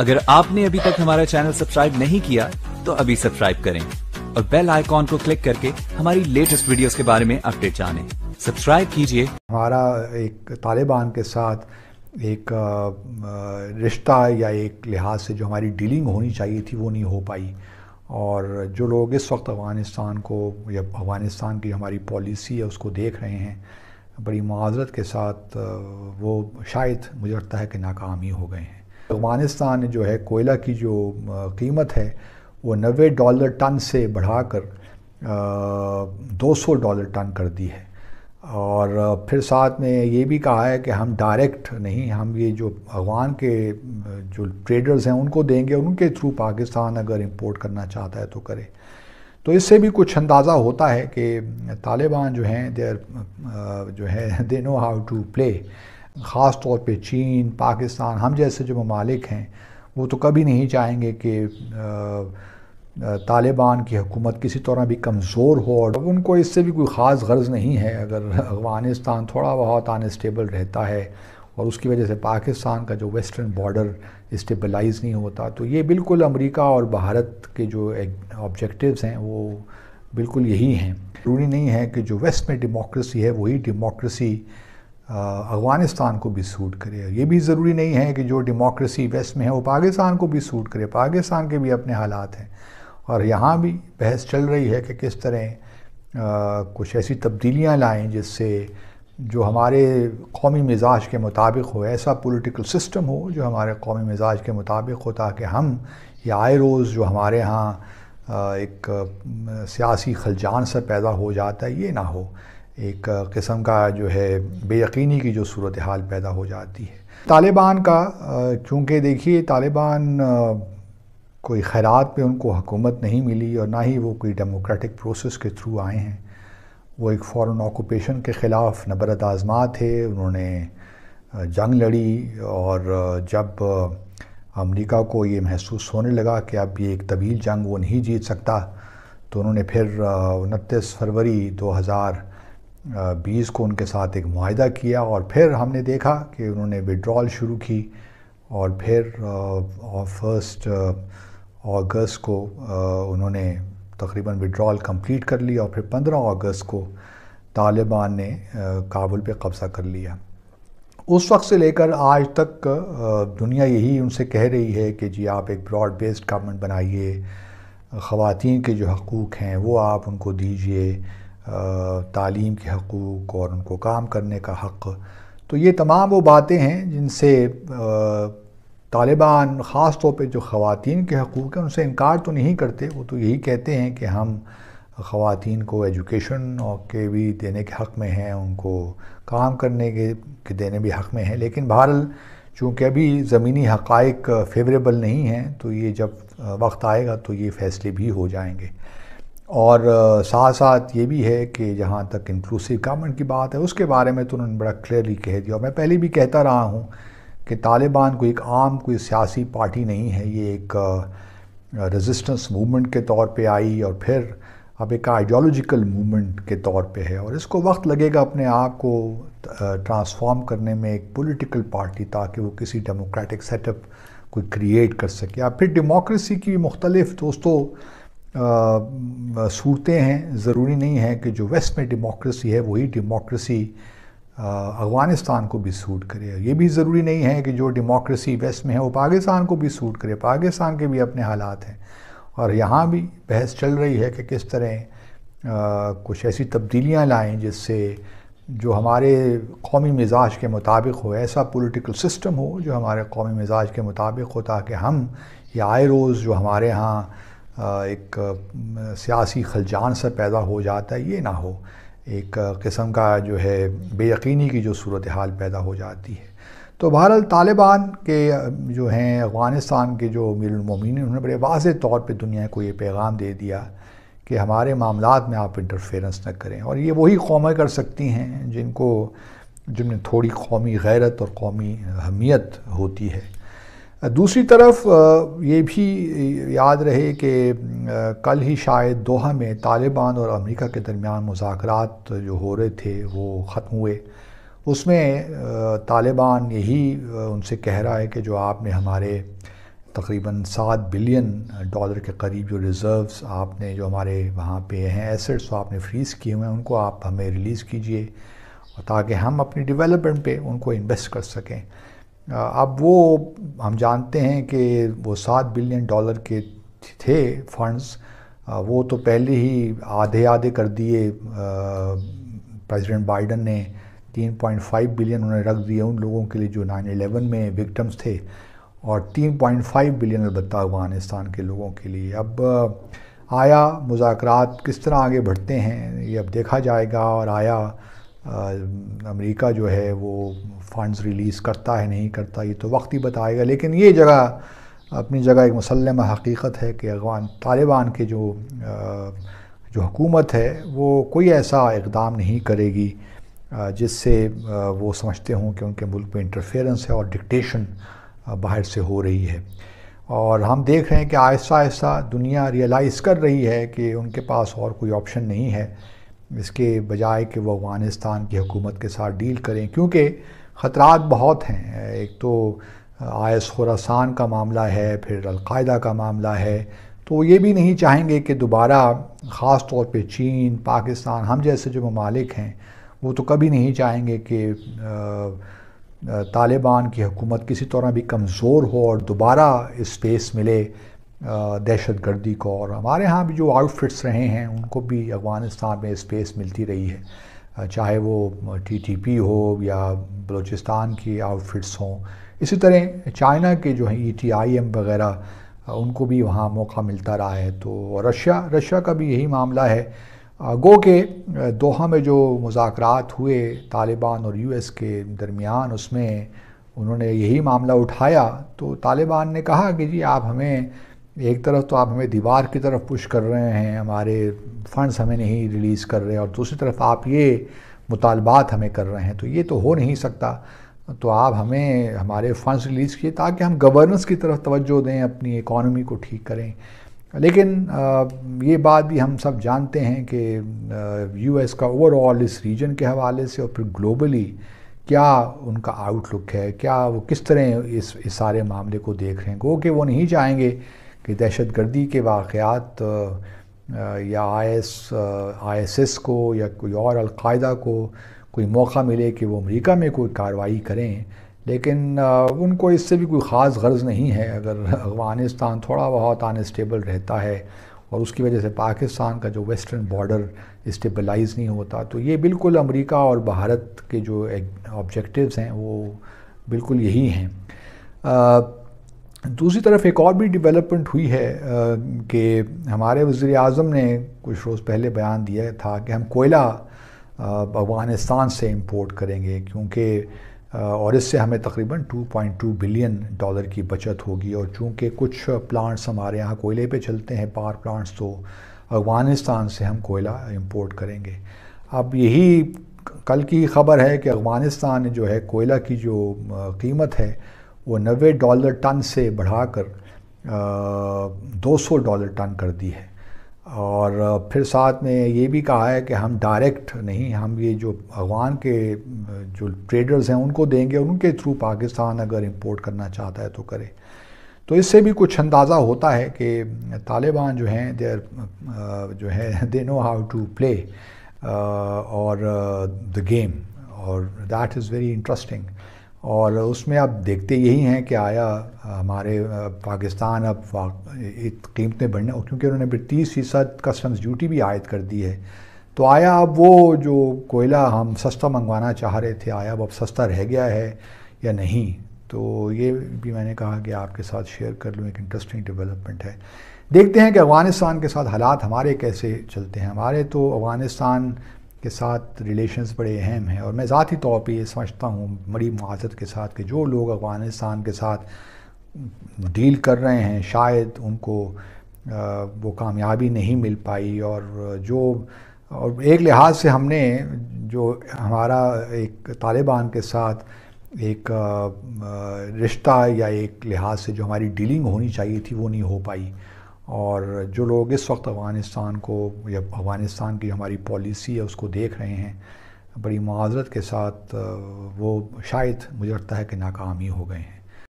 अगर आपने अभी तक हमारा चैनल सब्सक्राइब नहीं किया तो अभी सब्सक्राइब करें और बेल आइकॉन को क्लिक करके हमारी लेटेस्ट वीडियोस के बारे में अपडेट जानें। सब्सक्राइब कीजिए हमारा एक तालिबान के साथ एक रिश्ता या एक लिहाज से जो हमारी डीलिंग होनी चाहिए थी वो नहीं हो पाई और जो लोग इस वक्त अफ़गानिस्तान को या अफ़गानिस्तान की हमारी पॉलिसी है उसको देख रहे हैं बड़ी माजरत के साथ वो शायद मुझे लगता है कि नाकाम ही हो गए हैं अफगानिस्तान ने जो है कोयला की जो कीमत है वो नबे डॉलर टन से बढ़ाकर दो सौ डॉलर टन कर दी है और फिर साथ में ये भी कहा है कि हम डायरेक्ट नहीं हम ये जो अफगान के जो ट्रेडर्स हैं उनको देंगे उनके थ्रू पाकिस्तान अगर इंपोर्ट करना चाहता है तो करे तो इससे भी कुछ अंदाज़ा होता है कि तालिबान जो हैं देर जो है they know how to play ख़ास तौर पे चीन पाकिस्तान हम जैसे जो ममालिक हैं वो तो कभी नहीं चाहेंगे कि तालिबान की हुकूमत किसी तरह भी कमज़ोर हो और उनको इससे भी कोई ख़ास गर्ज नहीं है अगर अफ़गानिस्तान थोड़ा बहुत अनस्टेबल रहता है और उसकी वजह से पाकिस्तान का जो वेस्टर्न बॉर्डर इस्टेबलाइज नहीं होता तो ये बिल्कुल अमरीका और भारत के जो ऑब्जेक्टिव्स हैं वो बिल्कुल यही हैं ज़रूरी नहीं है कि जो वेस्ट में डेमोक्रेसी है वही डेमोक्रेसी अफ़गानिस्तान को भी सूट करे ये भी ज़रूरी नहीं है कि जो डेमोक्रेसी वेस्ट में है वो पाकिस्तान को भी सूट करे पाकिस्तान के भी अपने हालात हैं और यहाँ भी बहस चल रही है कि किस तरह आ, कुछ ऐसी तब्दीलियाँ लाएँ जिससे जो हमारे कौमी मिजाज के मुताबिक हो ऐसा पॉलिटिकल सिस्टम हो जो हमारे कौमी मिजाज के मुताबिक हो ताकि हम ये आए रोज़ जो हमारे यहाँ एक सियासी खलजान सा पैदा हो जाता है ये ना हो एक किस्म का जो है बेयकीनी की जो सूरत हाल पैदा हो जाती है तालिबान का चूँकि देखिए तालिबान कोई खैरात पे उनको हुकूमत नहीं मिली और ना ही वो कोई डेमोक्रेटिक प्रोसेस के थ्रू आए हैं वो एक फॉरेन ऑक्यूपेशन के ख़िलाफ़ नबरत आज़मा थे उन्होंने जंग लड़ी और जब अमेरिका को ये महसूस होने लगा कि अब ये एक तवील जंग वो नहीं जीत सकता तो उन्होंने फिर उनतीस फरवरी हज़ार बीस को उनके साथ एक माहिदा किया और फिर हमने देखा कि उन्होंने विड्रॉल शुरू की और फिर और फर्स्ट अगस्त को उन्होंने तकरीबन विड्रॉल कंप्लीट कर ली और फिर पंद्रह अगस्त को तालिबान ने काबुल पे कब्ज़ा कर लिया उस वक्त से लेकर आज तक दुनिया यही उनसे कह रही है कि जी आप एक ब्रॉड बेस्ड गवर्नमेंट बनाइए ख़वातीन के जो हकूक़ हैं वो आप उनको दीजिए तालीम के हकूक़ और उनको काम करने का हक़ तो ये तमाम वो बातें हैं जिनसे तालिबान ख़ास तौर पर जो ख़वान के हकूक़ हैं उनसे इनकार तो नहीं करते वो तो यही कहते हैं कि हम ख़वान को एजुकेशन के भी देने के हक़ में हैं उनको काम करने के, के देने भी हक़ में हैं लेकिन बहरल चूँकि अभी ज़मीनी हक़ फेवरेबल नहीं हैं तो ये जब वक्त आएगा तो ये फ़ैसले भी हो जाएंगे और साथ साथ ये भी है कि जहाँ तक इंक्लूसिव गवर्नमेंट की बात है उसके बारे में तो उन्होंने बड़ा क्लियरली कह दिया और मैं पहले भी कहता रहा हूँ कि तालिबान कोई एक आम कोई सियासी पार्टी नहीं है ये एक रेजिस्टेंस मूवमेंट के तौर पे आई और फिर अब एक आइडियोलॉजिकल मूवमेंट के तौर पे है और इसको वक्त लगेगा अपने आप को ट्रांसफॉर्म करने में एक पॉलिटिकल पार्टी ताकि वो किसी डेमोक्रेटिक सेटअप को क्रिएट कर सके या फिर डेमोक्रेसी की मुख्तलिफ दोस्तों सूरतें हैं ज़रूरी नहीं है कि जो वेस्ट में डेमोक्रेसी है वही डेमोक्रेसी अफ़गानिस्तान को भी सूट करे ये भी ज़रूरी नहीं है कि जो डेमोक्रेसी वेस्ट में है वो पाकिस्तान को भी सूट करे पाकिस्तान के भी अपने हालात हैं और यहाँ भी बहस चल रही है कि किस तरह कुछ ऐसी तब्दीलियाँ लाएँ जिससे जो हमारे कौमी मिजाज के मुताबिक हो ऐसा पॉलिटिकल सिस्टम हो जो हमारे कौमी मिजाज के मुताबिक हो ताकि हम ये आए रोज़ जो हमारे यहाँ एक सियासी खलजान सा पैदा हो जाता है ये ना हो एक किस्म का जो है बेयकीनी की जो सूरत हाल पैदा हो जाती है तो बहरहाल तालिबान के जो हैं अफ़गानिस्तान के जो अमीरमिन उन्होंने बड़े वाज तौर पर दुनिया को ये पैगाम दे दिया कि हमारे मामला में आप इंटरफेरेंस न करें और ये वही कौमें कर सकती हैं जिनको जिनमें थोड़ी कौमी गैरत और कौमी अहमियत होती है दूसरी तरफ ये भी याद रहे कि कल ही शायद दोहा में तालिबान और अमेरिका के दरमियान मुजाकर जो हो रहे थे वो ख़त्म हुए उसमें तालिबान यही उनसे कह रहा है कि जो आपने हमारे तकरीबन सात बिलियन डॉलर के करीब जो रिज़र्व्स आपने जो हमारे वहाँ पे हैं एसेट्स आपने फ्रीज़ किए हुए हैं उनको आप हमें रिलीज़ कीजिए ताकि हम अपनी डेवलपमेंट पे उनको इन्वेस्ट कर सकें अब वो हम जानते हैं कि वो सात बिलियन डॉलर के थे फंड्स वो तो पहले ही आधे आधे कर दिए प्रेसिडेंट बाइडन ने 3.5 बिलियन उन्होंने रख दिए उन लोगों के लिए जो 9/11 में विक्टम्स थे और 3.5 बिलियन अलबत् अफ़गानिस्तान के लोगों के लिए अब आया मुजाकर किस तरह आगे बढ़ते हैं ये अब देखा जाएगा और आया अमेरिका जो है वो फंड्स रिलीज़ करता है नहीं करता ये तो वक्त ही बताएगा लेकिन ये जगह अपनी जगह एक मुसलम हकीकत है कि अफगान तालिबान के जो जो हुकूमत है वो कोई ऐसा इकदाम नहीं करेगी जिससे वो समझते हों कि उनके मुल्क में इंटरफेरेंस है और डिक्टेशन बाहर से हो रही है और हम देख रहे हैं कि आहिस्ता आहिस्ता दुनिया रियलाइज़ कर रही है कि उनके पास और कोई ऑप्शन नहीं है इसके बजाय कि वो अफ़गानिस्तान की हुकूमत के साथ डील करें क्योंकि ख़तरात बहुत हैं एक तो आयस खुरासान का मामला है फिर अलकायदा का मामला है तो ये भी नहीं चाहेंगे कि दोबारा ख़ास तौर पे चीन पाकिस्तान हम जैसे जो ममालिक हैं वो तो कभी नहीं चाहेंगे कि तालिबान की हुकूमत किसी तरह भी कमज़ोर हो और दोबारा इस्पेस मिले दहशत गर्दी को और हमारे यहाँ भी जो आउटफिट्स रहे हैं उनको भी अफ़गानिस्तान में स्पेस मिलती रही है चाहे वो टीटीपी हो या बलूचिस्तान की आउटफिट्स हों इसी तरह चाइना के जो हैं ईटीआईएम e वगैरह उनको भी वहाँ मौका मिलता रहा है तो रशिया रशिया का भी यही मामला है गो के दोहा में जो मुजाकर हुए तालिबान और यूएस के दरमियान उसमें उन्होंने यही मामला उठाया तो तालिबान ने कहा कि जी आप हमें एक तरफ तो आप हमें दीवार की तरफ पुश कर रहे हैं हमारे फंड्स हमें नहीं रिलीज़ कर रहे और दूसरी तरफ आप ये मुतालबात हमें कर रहे हैं तो ये तो हो नहीं सकता तो आप हमें हमारे फंड्स रिलीज़ किए ताकि हम गवर्नेंस की तरफ तवज्जो दें अपनी इकॉनमी को ठीक करें लेकिन ये बात भी हम सब जानते हैं कि यूएस का ओवरऑल इस रीजन के हवाले से और फिर ग्लोबली क्या उनका आउटलुक है क्या वो किस तरह इस इस सारे मामले को देख रहे हैं गो वो नहीं चाहेंगे कि दहशत गर्दी के वाक़ात या I S I S S को या कोई और अलकायदा को कोई मौका मिले कि वो अमेरिका में कोई कार्रवाई करें लेकिन उनको इससे भी कोई ख़ास गर्ज नहीं है अगर अफगानिस्तान थोड़ा बहुत अनस्टेबल रहता है और उसकी वजह से पाकिस्तान का जो वेस्टर्न बॉर्डर स्टेबलाइज नहीं होता तो ये बिल्कुल अमेरिका और भारत के जो ऑब्जेक्टिव्स हैं वो बिल्कुल यही हैं दूसरी तरफ एक और भी डेवलपमेंट हुई है कि हमारे वज़ी अजम ने कुछ रोज़ पहले बयान दिया था कि हम कोयला अफ़गानिस्तान से इम्पोर्ट करेंगे क्योंकि और इससे हमें तकरीबन 2.2 बिलियन डॉलर की बचत होगी और चूंकि कुछ प्लांट्स हमारे यहाँ कोयले पे चलते हैं पावर प्लांट्स तो अफ़गानिस्तान से हम कोयला इम्पोर्ट करेंगे अब यही कल की खबर है कि अफ़गानिस्तान जो है कोयला की जो कीमत है वो नबे डॉलर टन से बढ़ाकर 200 डॉलर टन कर दी है और फिर साथ में ये भी कहा है कि हम डायरेक्ट नहीं हम ये जो अफगान के जो ट्रेडर्स हैं उनको देंगे उनके थ्रू पाकिस्तान अगर इंपोर्ट करना चाहता है तो करे तो इससे भी कुछ अंदाज़ा होता है कि तालिबान जो हैं देर जो है they know how to play और द गेम और दैट इज़ वेरी इंटरेस्टिंग और उसमें आप देखते यही हैं कि आया हमारे पाकिस्तान अब कीमतें बढ़ने क्योंकि उन्होंने फिर तीस फ़ीसद कस्टम्स ड्यूटी भी आयद कर दी है तो आया अब वो जो कोयला हम सस्ता मंगवाना चाह रहे थे आया अब अब सस्ता रह गया है या नहीं तो ये भी मैंने कहा कि आपके साथ शेयर कर लूँ एक इंटरेस्टिंग डेवलपमेंट है देखते हैं कि अफ़गानिस्तान के साथ हालात हमारे कैसे चलते हैं हमारे तो अफ़गानिस्तान के साथ रिलेशंस बड़े अहम हैं और मैं ज़ाती तौर पे ये समझता हूँ बड़ी माजत के साथ कि जो लोग अफ़गानिस्तान के साथ डील कर रहे हैं शायद उनको वो कामयाबी नहीं मिल पाई और जो और एक लिहाज से हमने जो हमारा एक तालिबान के साथ एक रिश्ता या एक लिहाज से जो हमारी डीलिंग होनी चाहिए थी वो नहीं हो पाई और जो लोग इस वक्त अफ़गानिस्तान को या अफ़गानिस्तान की हमारी पॉलिसी है उसको देख रहे हैं बड़ी माजरत के साथ वो शायद मुझे लगता है कि नाकाम ही हो गए हैं